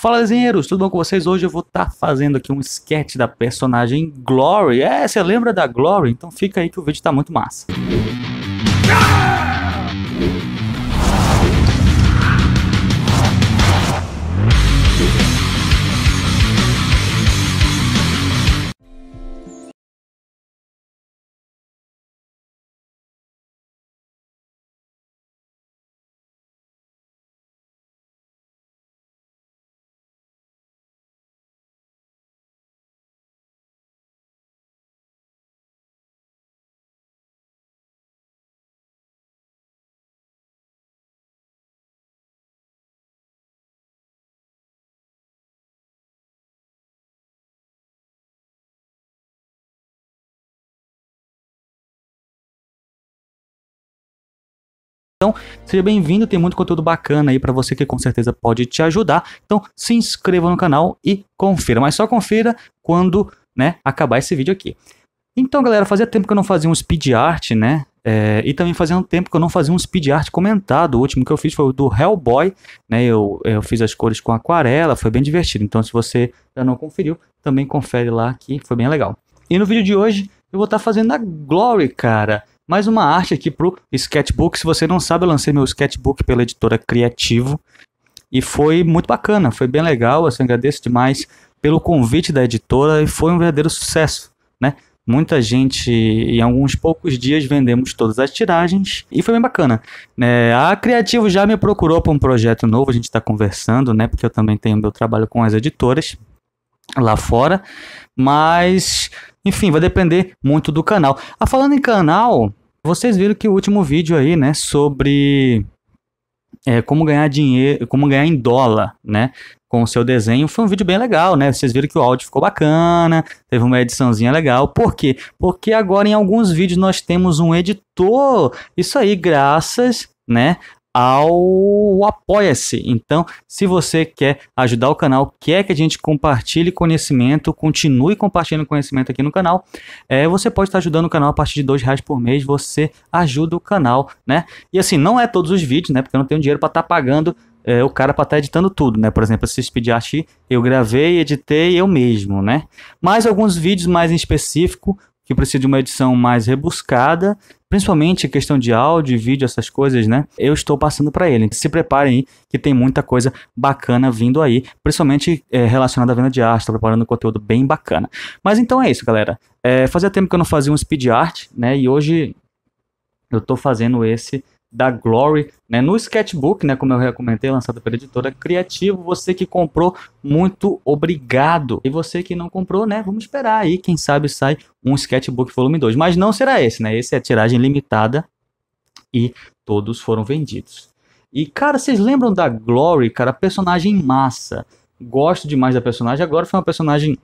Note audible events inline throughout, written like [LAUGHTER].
Fala desenheiros, tudo bom com vocês? Hoje eu vou estar tá fazendo aqui um sketch da personagem Glory. É, você lembra da Glory? Então fica aí que o vídeo tá muito massa. Ah! Então, seja bem-vindo, tem muito conteúdo bacana aí para você que com certeza pode te ajudar. Então, se inscreva no canal e confira, mas só confira quando, né, acabar esse vídeo aqui. Então, galera, fazia tempo que eu não fazia um speed art, né? É, e também fazia um tempo que eu não fazia um speed art comentado. O último que eu fiz foi o do Hellboy, né? Eu, eu fiz as cores com aquarela, foi bem divertido. Então, se você já não conferiu, também confere lá que foi bem legal. E no vídeo de hoje, eu vou estar tá fazendo a Glory, cara. Mais uma arte aqui pro sketchbook. Se você não sabe, eu lancei meu sketchbook pela editora Criativo. E foi muito bacana, foi bem legal. Eu assim, agradeço demais pelo convite da editora e foi um verdadeiro sucesso, né? Muita gente, em alguns poucos dias, vendemos todas as tiragens e foi bem bacana. É, a Criativo já me procurou para um projeto novo, a gente está conversando, né? Porque eu também tenho meu trabalho com as editoras lá fora, mas enfim, vai depender muito do canal. Ah, falando em canal, vocês viram que o último vídeo aí, né, sobre é, como ganhar dinheiro, como ganhar em dólar, né, com o seu desenho, foi um vídeo bem legal, né? Vocês viram que o áudio ficou bacana, teve uma ediçãozinha legal. Por quê? Porque agora em alguns vídeos nós temos um editor. Isso aí, graças, né, ao Apoia-se. Então, se você quer ajudar o canal, quer que a gente compartilhe conhecimento, continue compartilhando conhecimento aqui no canal, é, você pode estar ajudando o canal a partir de dois reais por mês, você ajuda o canal, né? E assim, não é todos os vídeos, né? Porque eu não tenho dinheiro para estar tá pagando é, o cara para estar tá editando tudo, né? Por exemplo, esse Speed Art eu gravei, editei eu mesmo, né? Mas alguns vídeos mais em específico, que precisa de uma edição mais rebuscada, principalmente questão de áudio, vídeo, essas coisas, né? Eu estou passando para ele. Se preparem aí, que tem muita coisa bacana vindo aí, principalmente é, relacionada à venda de arte. Estou tá preparando um conteúdo bem bacana. Mas então é isso, galera. É, fazia tempo que eu não fazia um speed art, né? E hoje eu estou fazendo esse da Glory, né, no sketchbook, né, como eu recomendei, lançado pela editora Criativo. Você que comprou, muito obrigado. E você que não comprou, né, vamos esperar aí, quem sabe sai um sketchbook volume 2, mas não será esse, né? Esse é tiragem limitada e todos foram vendidos. E cara, vocês lembram da Glory, cara, personagem massa. Gosto demais da personagem. Agora foi uma personagem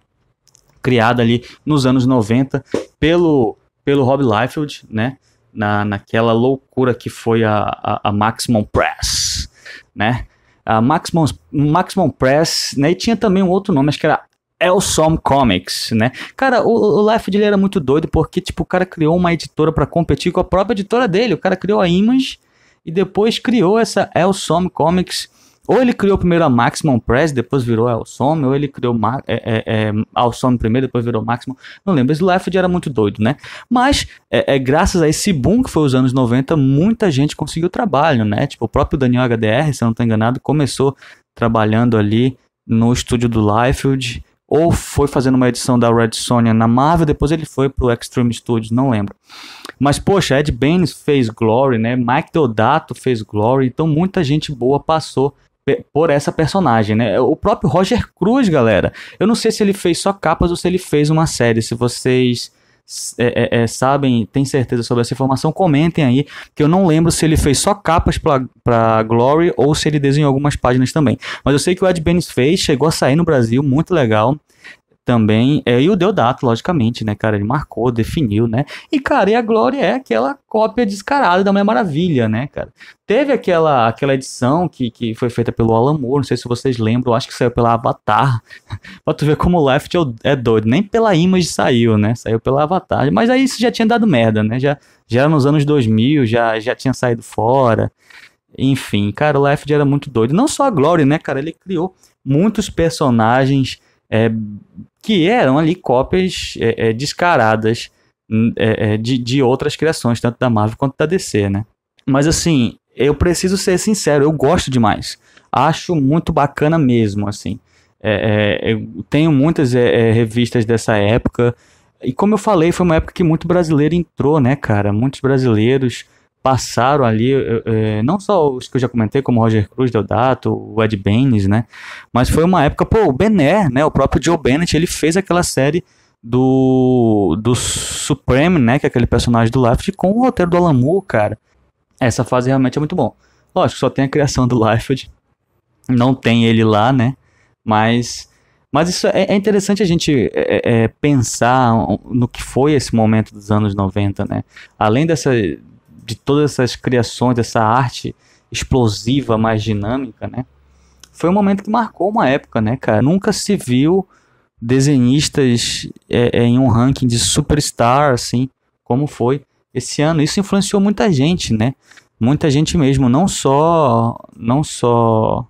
criada ali nos anos 90 pelo pelo Rob Liefeld, né? na, naquela loucura que foi a, a, a Maximum Press, né? A Maximum, Maximum Press, né? E tinha também um outro nome, acho que era Elsom Comics, né? Cara, o, o Life dele era muito doido porque, tipo, o cara criou uma editora para competir com a própria editora dele. O cara criou a Image e depois criou essa Elsom Comics ou ele criou primeiro a Maximum Press, depois virou a Alson, ou ele criou a é, é, é, primeiro, depois virou Maximum. Não lembro, Slafford era muito doido, né? Mas é, é, graças a esse boom que foi os anos 90, muita gente conseguiu trabalho, né? Tipo, o próprio Daniel HDR, se eu não estou enganado, começou trabalhando ali no estúdio do Liefeld, ou foi fazendo uma edição da Red Sonja na Marvel, depois ele foi pro Extreme Studios, não lembro. Mas, poxa, Ed Baines fez Glory, né? Mike Deodato fez Glory, então muita gente boa passou por essa personagem, né? O próprio Roger Cruz, galera. Eu não sei se ele fez só capas ou se ele fez uma série. Se vocês é, é, é sabem, têm certeza sobre essa informação, comentem aí, que eu não lembro se ele fez só capas para Glory ou se ele desenhou algumas páginas também. Mas eu sei que o Ed Benes fez, chegou a sair no Brasil, muito legal também. É, e o Deodato, logicamente, né, cara? Ele marcou, definiu, né? E, cara, e a Glória é aquela cópia descarada da Mulher Maravilha, né, cara? Teve aquela, aquela edição que, que foi feita pelo Alan Moore, não sei se vocês lembram, acho que saiu pela Avatar. [LAUGHS] pra tu ver como o Left é, é doido. Nem pela Image saiu, né? Saiu pela Avatar. Mas aí isso já tinha dado merda, né? Já, já nos anos 2000, já, já tinha saído fora. Enfim, cara, o Left era muito doido. Não só a glória né, cara? Ele criou muitos personagens é, que eram ali cópias é, é descaradas hum, é, é, de, de outras criações, tanto da Marvel quanto da DC, né? Mas assim, eu preciso ser sincero, eu gosto demais. Acho muito bacana mesmo, assim. É, é, eu tenho muitas é, revistas dessa época. E como eu falei, foi uma época que muito brasileiro entrou, né, cara? Muitos brasileiros passaram ali, é, não só os que eu já comentei, como Roger Cruz, Deodato, o Ed Baines, né? Mas foi uma época, pô, o Bené, né? O próprio Joe Bennett, ele fez aquela série do, do Supreme, né? Que é aquele personagem do Life, com o roteiro do Alamu, cara. Essa fase realmente é muito bom. Lógico, só tem a criação do Liefeld. Não tem ele lá, né? Mas, mas isso é, é interessante a gente é, é, pensar no que foi esse momento dos anos 90, né? Além dessa, de todas essas criações, dessa arte explosiva, mais dinâmica, né? Foi um momento que marcou uma época, né, cara? Nunca se viu desenhistas é, é, em um ranking de superstar, assim, como foi esse ano. Isso influenciou muita gente, né? Muita gente mesmo, não só, não só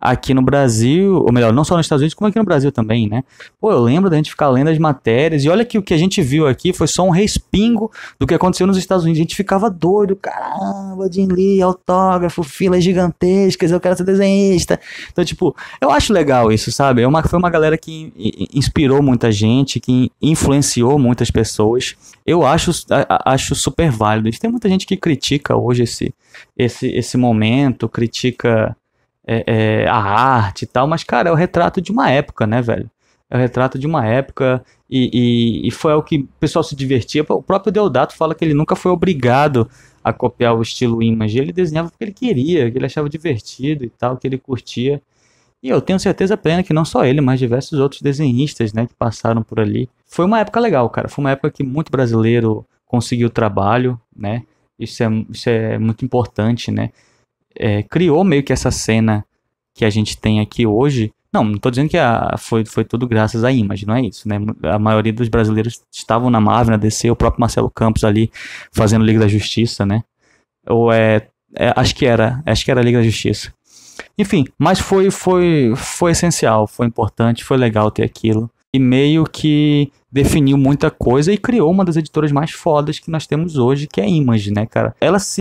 aqui no Brasil, ou melhor, não só nos Estados Unidos, como aqui no Brasil também, né? Pô, eu lembro da gente ficar lendo as matérias, e olha que o que a gente viu aqui foi só um respingo do que aconteceu nos Estados Unidos. A gente ficava doido, caramba, Jim Lee, autógrafo, filas gigantescas, eu quero ser desenhista. Então, tipo, eu acho legal isso, sabe? É uma, foi uma galera que inspirou muita gente, que influenciou muitas pessoas. Eu acho, acho super válido. Tem muita gente que critica hoje esse, esse, esse momento, critica é, é, a arte e tal, mas, cara, é o retrato de uma época, né, velho? É o retrato de uma época e, e, e foi o que o pessoal se divertia. O próprio Deodato fala que ele nunca foi obrigado a copiar o estilo Image. Ele desenhava porque ele queria, que ele achava divertido e tal, que ele curtia. E eu tenho certeza plena que não só ele, mas diversos outros desenhistas, né, que passaram por ali. Foi uma época legal, cara. Foi uma época que muito brasileiro conseguiu trabalho, né? Isso é, isso é muito importante, né? é, criou meio que essa cena que a gente tem aqui hoje. Não, não estou dizendo que a, foi, foi tudo graças à Image, não é isso, né? A maioria dos brasileiros estavam na Marvel, na DC, o próprio Marcelo Campos ali fazendo Liga da Justiça, né? Ou é, é acho que era, acho que era Liga da Justiça. Enfim, mas foi foi foi essencial, foi importante, foi legal ter aquilo e meio que definiu muita coisa e criou uma das editoras mais fodas que nós temos hoje, que é a Image, né, cara? Ela se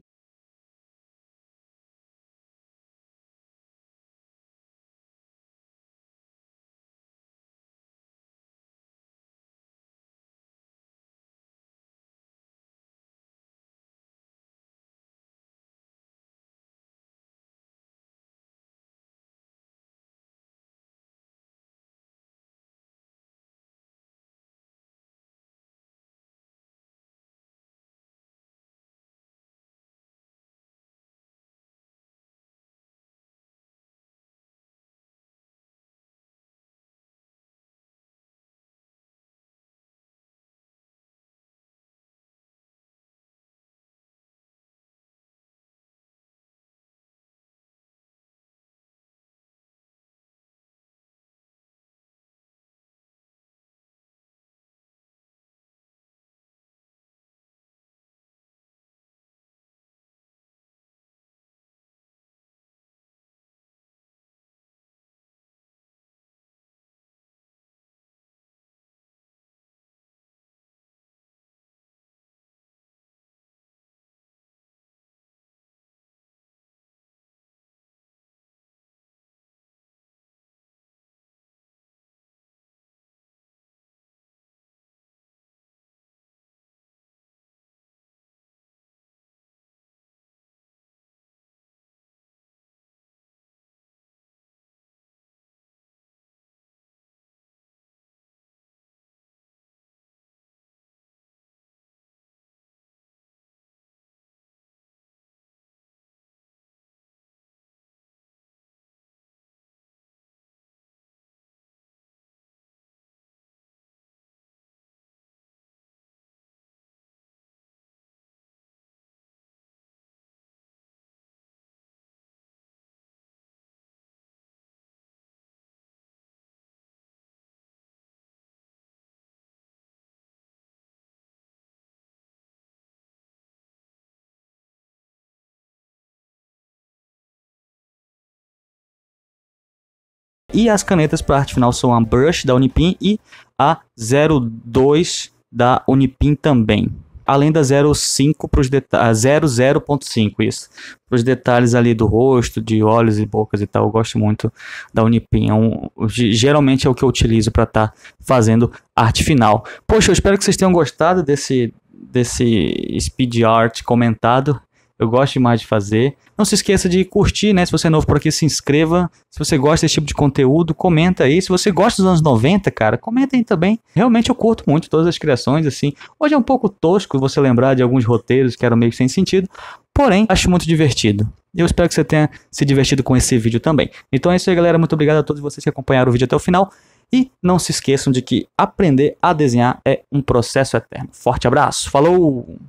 E as canetas para arte final são a Brush da Unipim e a 02 da Unipim também. Além da 05 para os detalhes, 00.5 isso, para os detalhes ali do rosto, de olhos e bocas e tal. Eu gosto muito da Unipim. É um, geralmente é o que eu utilizo para estar tá fazendo arte final. Poxa, eu espero que vocês tenham gostado desse desse speed art comentado. Eu gosto demais de fazer. Não se esqueça de curtir, né? Se você é novo por aqui, se inscreva. Se você gosta desse tipo de conteúdo, comenta aí. Se você gosta dos anos 90, cara, comenta aí também. Realmente eu curto muito todas as criações, assim. Hoje é um pouco tosco você lembrar de alguns roteiros que eram meio sem sentido, porém, acho muito divertido. Eu espero que você tenha se divertido com esse vídeo também. Então é isso aí, galera. Muito obrigado a todos vocês que acompanharam o vídeo até o final. E não se esqueçam de que aprender a desenhar é um processo eterno. Forte abraço, falou!